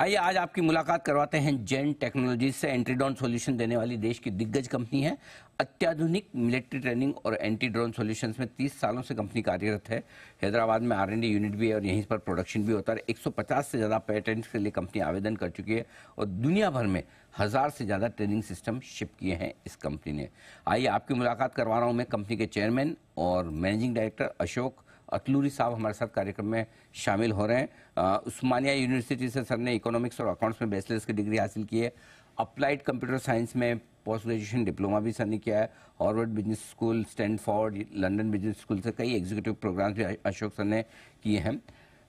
आइए आज आपकी मुलाकात करवाते हैं जेन टेक्नोलॉजी से ड्रोन सॉल्यूशन देने वाली देश की दिग्गज कंपनी है अत्याधुनिक मिलिट्री ट्रेनिंग और एंटी ड्रोन सॉल्यूशंस में 30 सालों से कंपनी कार्यरत है हैदराबाद में आर यूनिट भी है और यहीं पर प्रोडक्शन भी होता है 150 से ज़्यादा पेटेंट्स के लिए कंपनी आवेदन कर चुकी है और दुनिया भर में हज़ार से ज़्यादा ट्रेनिंग सिस्टम शिप किए हैं इस कंपनी ने आइए आपकी मुलाकात करवा रहा हूँ मैं कंपनी के चेयरमैन और मैनेजिंग डायरेक्टर अशोक अतलूरी साहब हमारे साथ कार्यक्रम में शामिल हो रहे हैं उस्मानिया यूनिवर्सिटी से सर ने इकोनॉमिक्स और अकाउंट्स में बैचलर्स की डिग्री हासिल की है अप्लाइड कंप्यूटर साइंस में पोस्ट ग्रेजुएशन डिप्लोमा भी सर ने किया है Harvard Business School Stanford London Business School से कई एग्जीक्यूटिव प्रोग्राम्स भी अशोक सर ने किए हैं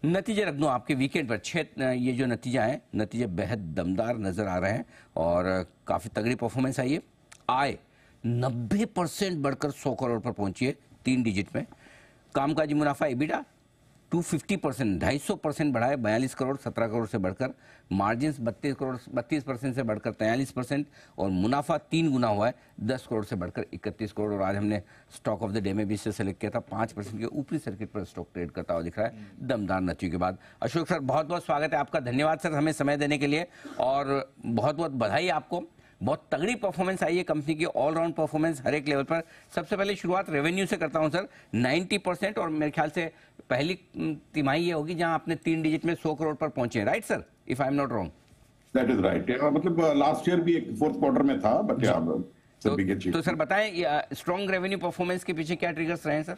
नतीजे रख दूँ आपके वीकेंड पर छः ये जो नतीजा हैं नतीजे बेहद दमदार नज़र आ रहे हैं और काफ़ी तगड़ी परफॉर्मेंस आई है आय नब्बे परसेंट बढ़कर सौ करोड़ पर पहुंची है तीन डिजिट में कामकाजी मुनाफा एबिटा 250 परसेंट ढाई परसेंट बढ़ाए बयालीस करोड़ सत्रह करोड़ से बढ़कर मार्जिन बत्तीस करोड़ बत्तीस परसेंट से बढ़कर तैयलीस परसेंट और मुनाफा तीन गुना हुआ है दस करोड़ से बढ़कर इकतीस करोड़ और आज हमने स्टॉक ऑफ द डे में भी इससे सेलेक्ट किया था पाँच परसेंट के ऊपरी सर्किट पर स्टॉक ट्रेड करता हुआ दिख रहा है हम्म। दमदार नतीजों के बाद अशोक सर बहुत बहुत स्वागत है आपका धन्यवाद सर हमें समय देने के लिए और बहुत बहुत बधाई आपको बहुत तगड़ी परफॉर्मेंस आई है कंपनी की ऑलराउंड परफॉर्मेंस हर एक लेवल पर सबसे पहले शुरुआत रेवेन्यू से करता हूं सर 90 परसेंट और मेरे ख्याल से पहली तिमाही ये होगी जहां आपने तीन डिजिट में 100 करोड़ पर पहुंचे right sir if I am not wrong that is right मतलब लास्ट uh, ईयर भी एक फोर्थ क्वार्टर में था बट तो, तो सर बताएं स्ट्रॉन्ग रेवेन्यू परफॉर्मेंस के पीछे क्या ट्रिगर्स रहे हैं सर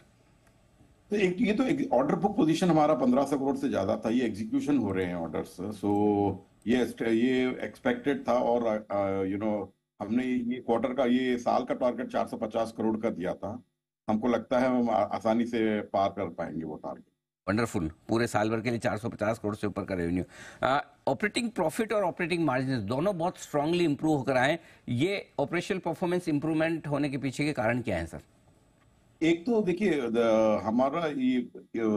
तो एक ये तो एक ऑर्डर बुक पोजीशन हमारा पंद्रह सौ करोड़ से ज्यादा था ये एग्जीक्यूशन हो रहे हैं ऑर्डर्स सो ये ये एक्सपेक्टेड था और यू नो हमने ये क्वार्टर का ये साल का टारगेट 450 करोड़ का दिया था हमको लगता है हम आसानी से पार कर पाएंगे वो टारगेट वंडरफुल पूरे साल भर के लिए 450 करोड़ से ऊपर का रेवेन्यू ऑपरेटिंग प्रॉफिट और ऑपरेटिंग मार्जिन दोनों बहुत स्ट्रांगली इंप्रूव होकर आए ये ऑपरेशनल परफॉर्मेंस इंप्रूवमेंट होने के पीछे के कारण क्या है सर एक तो देखिए हमारा ये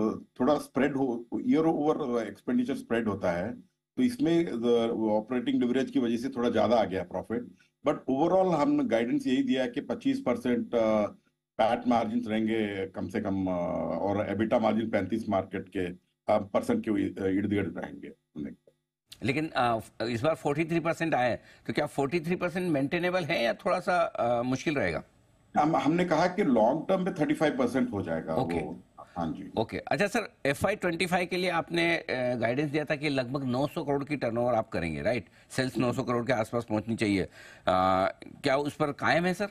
थोड़ा स्प्रेड हो ईयर ओवर एक्सपेंडिचर स्प्रेड होता है तो इसमें ऑपरेटिंग लिवरेज की वजह से थोड़ा ज्यादा आ गया प्रॉफिट बट ओवरऑल हम गाइडेंस यही दिया है कि 25 परसेंट पैट मार्जिन रहेंगे कम से कम और एबिटा मार्जिन 35 मार्केट के परसेंट के इर्द गिर्द रहेंगे लेकिन इस बार 43 परसेंट आए तो क्या 43 परसेंट मेंटेनेबल है या थोड़ा सा मुश्किल रहेगा हम हमने कहा कि लॉन्ग टर्म में 35 परसेंट हो जाएगा okay. वो हाँ जी ओके अच्छा sir F Y twenty five के लिए आपने गाइडेंस दिया था कि लगभग 900 करोड़ की टर्नओवर आप करेंगे राइट सेल्स 900 करोड़ के आसपास पहुंचनी चाहिए आ, क्या उस पर कायम है सर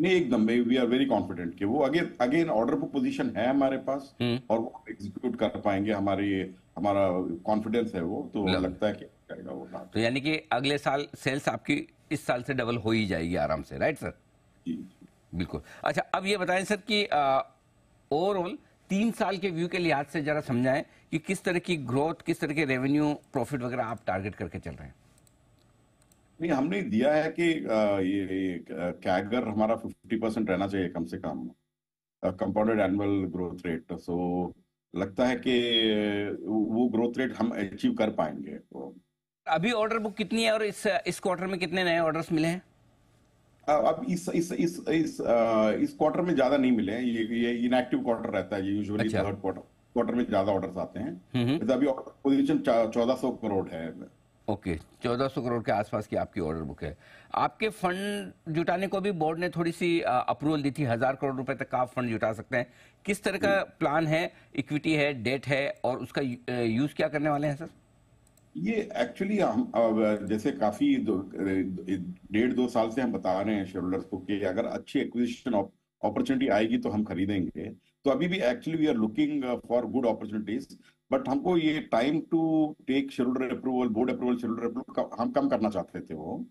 नहीं एकदम वी आर वेरी कॉन्फिडेंट कि वो again again order book position है हमारे पास हम्म। और वो एग्जीक्यूट कर पाएंगे हमारे हमारा कॉन्फिडेंस है वो तो लगता है कि करेगा वो तो यानी कि अगले साल सेल्स आपकी इस साल से डबल हो ही जाएगी आराम से राइट सर जी बिल्कुल अच्छा अब ये बताएं सर कि ओवरऑल तीन साल के व्यू के लिहाज से जरा समझाएं कि किस तरह की ग्रोथ किस तरह के रेवेन्यू प्रॉफिट वगैरह आप टारगेट करके चल रहे हैं नहीं हमने दिया है कि ये कैगर हमारा 50 परसेंट रहना चाहिए कम से कम compounded annual growth rate so लगता है कि वो ग्रोथ रेट हम अचीव कर पाएंगे अभी ऑर्डर बुक कितनी है और इस इस क्वार्टर में कितने नए ऑर्डर्स मिले हैं अब इस इस इस इस इस क्वार्टर में ज्यादा नहीं मिले ये ये इनएक्टिव क्वार्टर रहता है यूजुअली थर्ड क्वार्टर क्वार्टर में ज्यादा ऑर्डर्स आते हैं तो अभी पोजीशन चौदह सौ करोड़ है ओके चौदह सौ करोड़ के आसपास की आपकी ऑर्डर बुक है आपके फंड जुटाने को भी बोर्ड ने थोड़ी सी अप्रूवल दी थी हजार करोड़ रुपए तक का आप फंड जुटा सकते हैं किस तरह का प्लान हम्म। है इक्विटी है डेट है और उसका यूज क्या करने वाले हैं सर ये एक्चुअली हम जैसे काफी डेढ़ दो साल से हम बता रहे हैं शेयर को कि अगर अच्छी एक्विजिशन अपॉर्चुनिटी आएगी तो हम खरीदेंगे तो अभी भी actually we are looking for good opportunities but हमको ये time to take share approval board approval share approval हम कम करना चाहते थे वो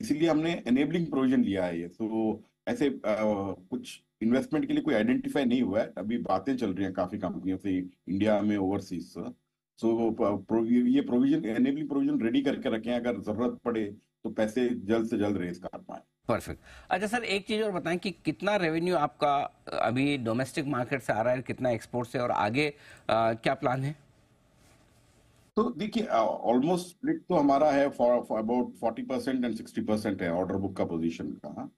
इसीलिए हमने एनेबलिंग प्रोविजन लिया है ये तो ऐसे आ, uh, कुछ इन्वेस्टमेंट के लिए कोई आइडेंटिफाई नहीं हुआ है अभी बातें चल रही हैं काफी कंपनियों से इंडिया में ओवरसीज सो so, ये प्रोविजन एनेबलिंग प्रोविजन रेडी करके रखें अगर जरूरत पड़े तो पैसे जल्द से जल्द रेज कर पाए परफेक्ट अच्छा सर एक चीज और बताएं कि कितना रेवेन्यू आपका अभी डोमेस्टिक मार्केट से आ रहा है कितना एक्सपोर्ट से और आगे आ, क्या प्लान है तो देखिए ऑलमोस्ट स्प्लिट तो हमारा है for about forty percent and sixty percent है ऑर्डर बुक का पोजीशन का सो हाँ।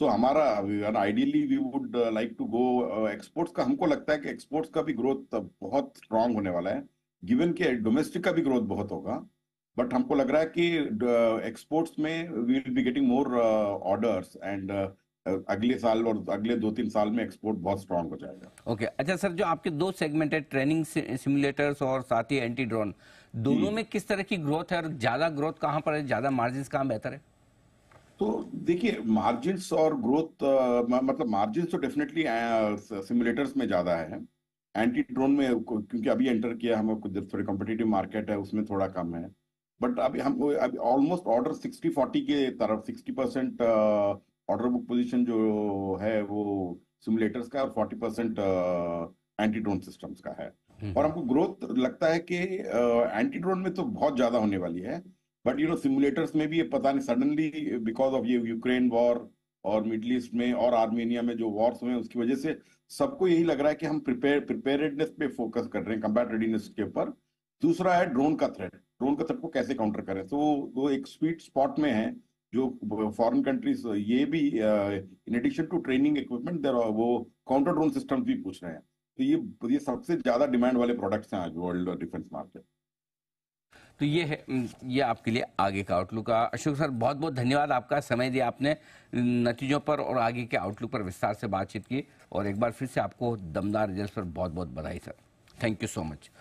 so, हमारा ideally we would like to go exports का हमको लगता है कि एक्सपोर्ट्स का भी ग्रोथ बहुत स्ट्रांग होने वाला है गिवन के डोमेस्टिक का भी ग्रोथ बहुत होगा बट हमको लग रहा है कि एक्सपोर्ट्स uh, में we will be getting more orders and अगले साल और अगले दो तीन साल में एक्सपोर्ट बहुत स्ट्रांग हो जाएगा ओके okay. अच्छा सर जो आपके दो सेगमेंट है ट्रेनिंग सिमुलेटर्स और साथ ही एंटी ड्रोन दोनों में किस तरह की ग्रोथ है और ज्यादा ग्रोथ कहाँ पर है ज्यादा मार्जिन कहाँ बेहतर है तो देखिए मार्जिन और ग्रोथ uh, मतलब मार्जिन तो डेफिनेटली सिमुलेटर्स uh, में ज्यादा है एंटी ड्रोन में क्योंकि अभी एंटर किया हम थोड़े कॉम्पिटेटिव मार्केट है उसमें थोड़ा कम है बट अभी हम अभी ऑलमोस्ट ऑर्डर सिक्सटी फोर्टी के तरफ sixty percent order book position जो है वो सिमुलेटर्स का और forty percent anti drone systems का है हम्म। और हमको ग्रोथ लगता है कि एंटी ड्रोन में तो बहुत ज्यादा होने वाली है बट यू नो सिमुलेटर्स में भी ये पता नहीं सडनली बिकॉज ऑफ ये यूक्रेन वॉर और मिडल ईस्ट में और आर्मेनिया में जो वॉर्स हुए उसकी वजह से सबको यही लग रहा है कि हम प्रिपेयर प्रिपेयरनेस पे फोकस कर रहे हैं कम्बैट रेडीनेस के ऊपर दूसरा है ड्रोन का थ्रेट ड्रोन का थ्रेट को कैसे काउंटर करें तो वो एक स्वीट स्पॉट में है जो फॉरेन कंट्रीज ये भी in addition to training equipment there वो काउंटर ड्रोन सिस्टम भी पूछ रहे हैं तो ये ये सबसे ज्यादा डिमांड वाले प्रोडक्ट्स हैं आज वर्ल्ड डिफेंस मार्केट तो ये है ये आपके लिए आगे का आउटलुक अशोक सर बहुत बहुत धन्यवाद आपका समय दिया आपने नतीजों पर और आगे के आउटलुक पर विस्तार से बातचीत की और एक बार फिर से आपको दमदार रिजल्ट पर बहुत बहुत बधाई sir thank you so much